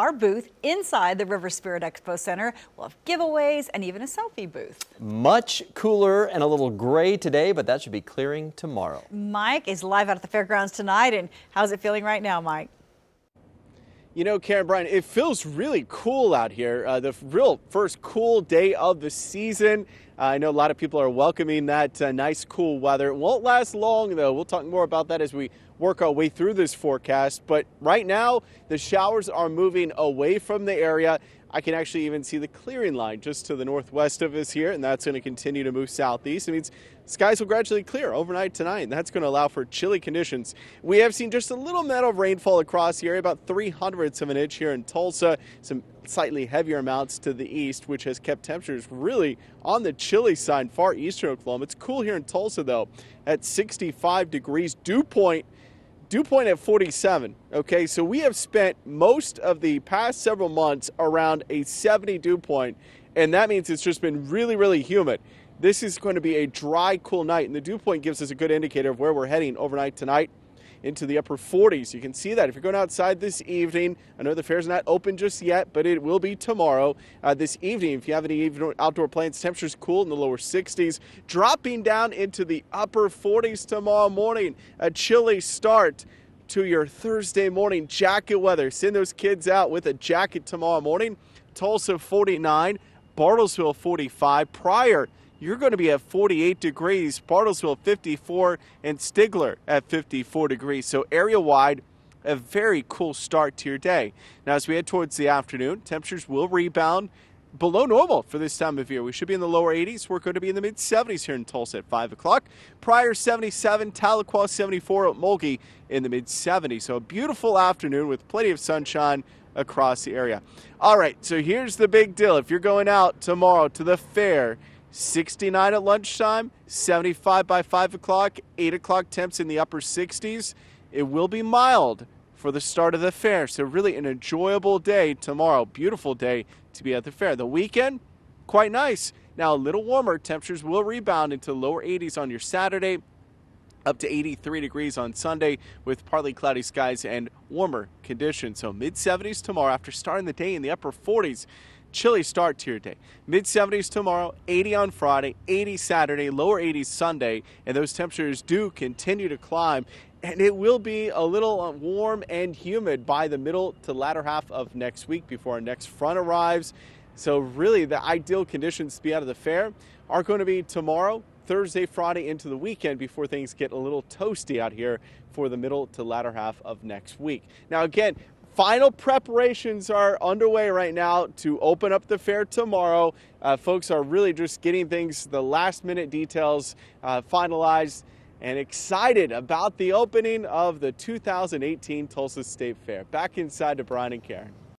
Our booth inside the River Spirit Expo Center will have giveaways and even a selfie booth. Much cooler and a little gray today, but that should be clearing tomorrow. Mike is live out at the fairgrounds tonight, and how's it feeling right now, Mike? You know, Karen Bryan, it feels really cool out here. Uh, the real first cool day of the season. I know a lot of people are welcoming that uh, nice cool weather. It won't last long though. We'll talk more about that as we work our way through this forecast. But right now, the showers are moving away from the area. I can actually even see the clearing line just to the northwest of us here, and that's going to continue to move southeast. It means skies will gradually clear overnight tonight, and that's going to allow for chilly conditions. We have seen just a little bit of rainfall across the area, about three hundredths of an inch here in Tulsa. Some slightly heavier amounts to the east, which has kept temperatures really on the chilly side, far eastern Oklahoma. It's cool here in Tulsa, though, at 65 degrees. Dew point, dew point at 47. Okay, so we have spent most of the past several months around a 70 dew point, and that means it's just been really, really humid. This is going to be a dry, cool night, and the dew point gives us a good indicator of where we're heading overnight tonight into the upper 40s. You can see that if you're going outside this evening. I know the fair's not open just yet, but it will be tomorrow uh, this evening. If you have any outdoor plans, temperatures cool in the lower 60s, dropping down into the upper 40s tomorrow morning. A chilly start to your Thursday morning jacket weather. Send those kids out with a jacket tomorrow morning. Tulsa 49, Bartlesville 45. Prior you're going to be at 48 degrees, Bartlesville 54, and Stigler at 54 degrees. So area wide, a very cool start to your day. Now, as we head towards the afternoon, temperatures will rebound below normal for this time of year. We should be in the lower 80s. We're going to be in the mid 70s here in Tulsa at 5 o'clock. Prior 77, Tahlequah 74, Mulkey in the mid 70s. So a beautiful afternoon with plenty of sunshine across the area. All right, so here's the big deal. If you're going out tomorrow to the fair, 69 at lunchtime, 75 by 5 o'clock, 8 o'clock temps in the upper 60s. It will be mild for the start of the fair, so really an enjoyable day tomorrow. Beautiful day to be at the fair. The weekend, quite nice. Now, a little warmer, temperatures will rebound into lower 80s on your Saturday, up to 83 degrees on Sunday with partly cloudy skies and warmer conditions. So, mid 70s tomorrow after starting the day in the upper 40s chilly start to your day. Mid 70s tomorrow, 80 on Friday, 80 Saturday, lower 80s Sunday, and those temperatures do continue to climb. And it will be a little uh, warm and humid by the middle to latter half of next week before our next front arrives. So, really, the ideal conditions to be out of the fair are going to be tomorrow, Thursday, Friday into the weekend before things get a little toasty out here for the middle to latter half of next week. Now, again, final preparations are underway right now to open up the fair tomorrow. Uh, folks are really just getting things, the last minute details uh, finalized and excited about the opening of the 2018 Tulsa State Fair. Back inside to Brian and Karen.